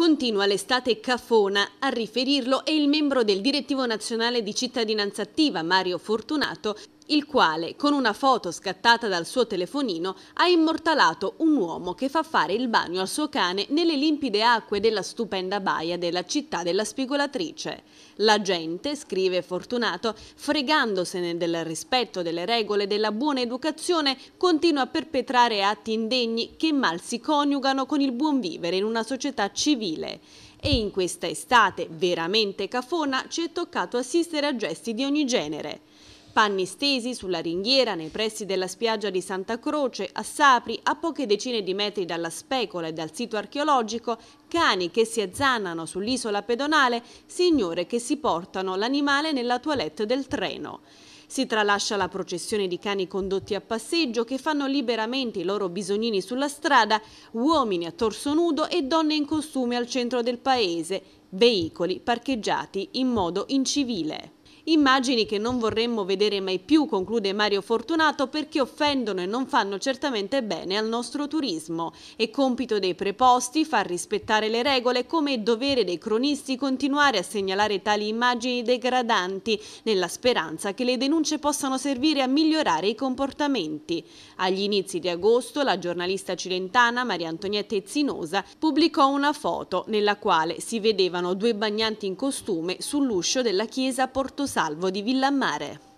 Continua l'estate cafona a riferirlo è il membro del direttivo nazionale di cittadinanza attiva Mario Fortunato il quale, con una foto scattata dal suo telefonino, ha immortalato un uomo che fa fare il bagno al suo cane nelle limpide acque della stupenda baia della città della spigolatrice. La gente, scrive Fortunato, fregandosene del rispetto delle regole della buona educazione, continua a perpetrare atti indegni che mal si coniugano con il buon vivere in una società civile e in questa estate veramente cafona ci è toccato assistere a gesti di ogni genere. Panni stesi sulla ringhiera nei pressi della spiaggia di Santa Croce, a Sapri, a poche decine di metri dalla specola e dal sito archeologico, cani che si azzannano sull'isola pedonale, signore che si portano l'animale nella toilette del treno. Si tralascia la processione di cani condotti a passeggio che fanno liberamente i loro bisognini sulla strada, uomini a torso nudo e donne in costume al centro del paese, veicoli parcheggiati in modo incivile. Immagini che non vorremmo vedere mai più, conclude Mario Fortunato, perché offendono e non fanno certamente bene al nostro turismo. È compito dei preposti far rispettare le regole come è dovere dei cronisti continuare a segnalare tali immagini degradanti nella speranza che le denunce possano servire a migliorare i comportamenti. Agli inizi di agosto la giornalista cilentana Maria Antonietta Ezzinosa pubblicò una foto nella quale si vedevano due bagnanti in costume sull'uscio della chiesa Porto Salvo di Villammare.